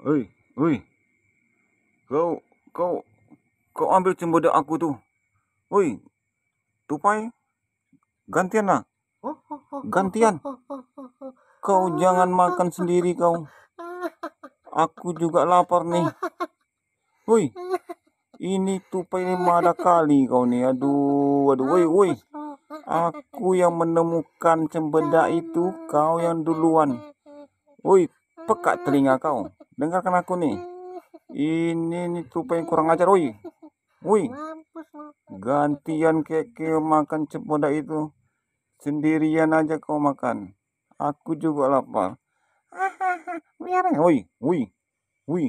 Oi, oi. Kau, kau, kau ambil cembodo aku tu. Oi, tupai. Gantian lah. Gantian. Kau jangan makan sendiri kau. Aku juga lapar nih. Woi, ini tupai lima ada kali kau nih. Aduh, aduh, woi, woi. Aku yang menemukan cembeda itu, kau yang duluan. Woi, pekat telinga kau dengarkan aku nih ini nih tupai yang kurang ajar woi woi gantian keke makan cepoda itu sendirian aja kau makan aku juga lapar biar woi woi woi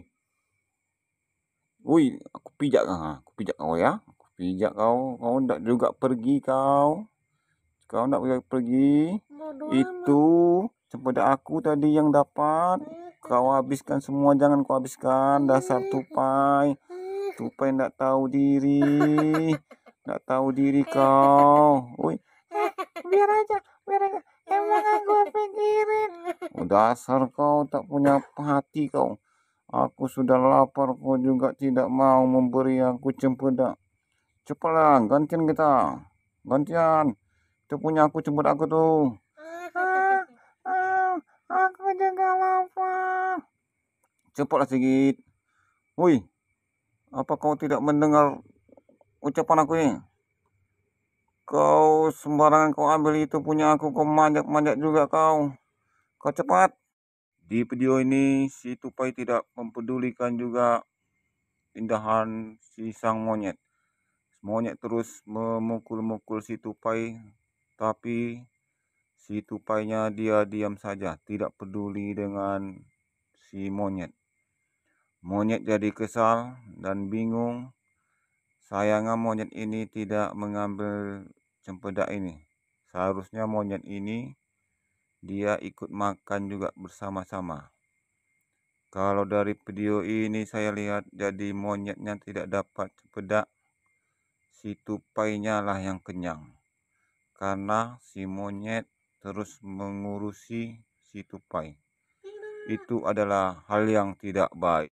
woi aku pijak kau aku pijak kau ya aku pijak kau kau ndak juga pergi kau kau ndak pergi itu cepoda aku tadi yang dapat Kau habiskan semua, jangan kau habiskan. Dasar tupai. Tupai ndak tahu diri. Ndak tahu diri kau. Uy. biar aja, biar aja. Emang aku pikirin. Oh, dasar kau tak punya hati kau. Aku sudah lapar, kau juga tidak mau memberi aku cempedak. Cepatlah, gantian kita. Gantian. Itu punya aku, jemput aku tuh. Cepatlah sedikit. Woi, apa kau tidak mendengar ucapan aku ini? Kau sembarangan kau ambil itu punya aku, kau manjak manjak juga kau. Kau cepat. Di video ini, si tupai tidak mempedulikan juga tindahan si sang monyet. Monyet terus memukul-mukul si tupai, tapi Si tupainya dia diam saja, tidak peduli dengan si monyet. Monyet jadi kesal dan bingung. Sayangnya monyet ini tidak mengambil cempedak ini. Seharusnya monyet ini dia ikut makan juga bersama-sama. Kalau dari video ini saya lihat jadi monyetnya tidak dapat cempedak. Si tupainya lah yang kenyang. Karena si monyet terus mengurusi si tupai. Iya. Itu adalah hal yang tidak baik.